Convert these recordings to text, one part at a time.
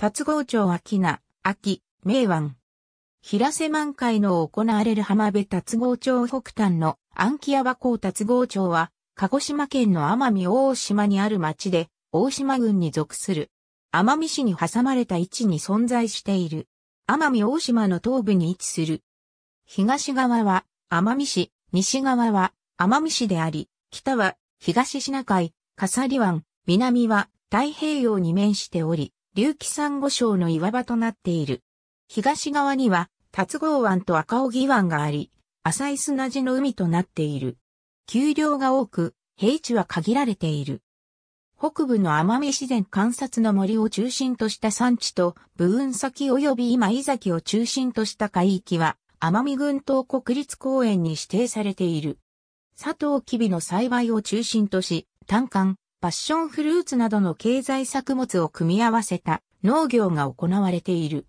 達郷町秋名、秋、明湾。平瀬満開の行われる浜辺達郷町北端の安木山港達郷町は、鹿児島県の奄美大島にある町で、大島郡に属する。奄美市に挟まれた位置に存在している。奄美大島の東部に位置する。東側は奄美市、西側は奄美市であり、北は東シナ海、笠利湾、南は太平洋に面しており、隆起珊瑚礁の岩場となっている。東側には、達郷湾と赤荻湾があり、浅い砂地の海となっている。丘陵が多く、平地は限られている。北部の奄美自然観察の森を中心とした産地と、部分先及び今井崎を中心とした海域は、奄美群島国立公園に指定されている。佐藤キビの栽培を中心とし、単管、パッションフルーツなどの経済作物を組み合わせた農業が行われている。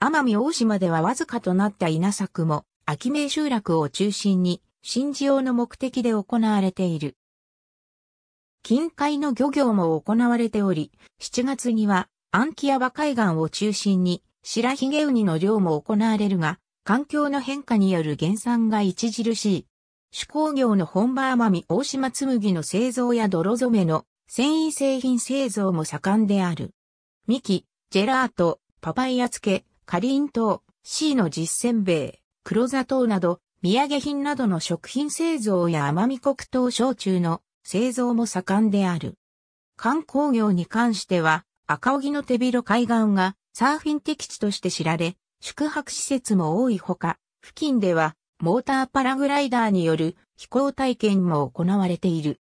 奄美大島ではわずかとなった稲作も、秋名集落を中心に、新事用の目的で行われている。近海の漁業も行われており、7月には、アンキアバ海岸を中心に、白髭ウニの漁も行われるが、環境の変化による減産が著しい。手工業の本場奄美大島紬の製造や泥染めの繊維製品製造も盛んである。ミキ、ジェラート、パパイヤ漬け、カリン糖、ーの実践米、黒砂糖など、土産品などの食品製造や奄美黒糖焼酎の製造も盛んである。観光業に関しては、赤荻の手広海岸がサーフィン適地として知られ、宿泊施設も多いほか、付近ではモーターパラグライダーによる飛行体験も行われている。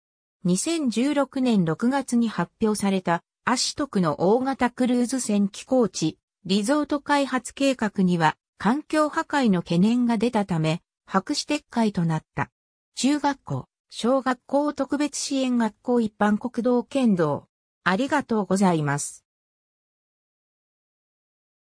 2016年6月に発表されたアシトクの大型クルーズ船寄港地、リゾート開発計画には環境破壊の懸念が出たため、白紙撤回となった。中学校、小学校特別支援学校一般国道県道。ありがとうございます。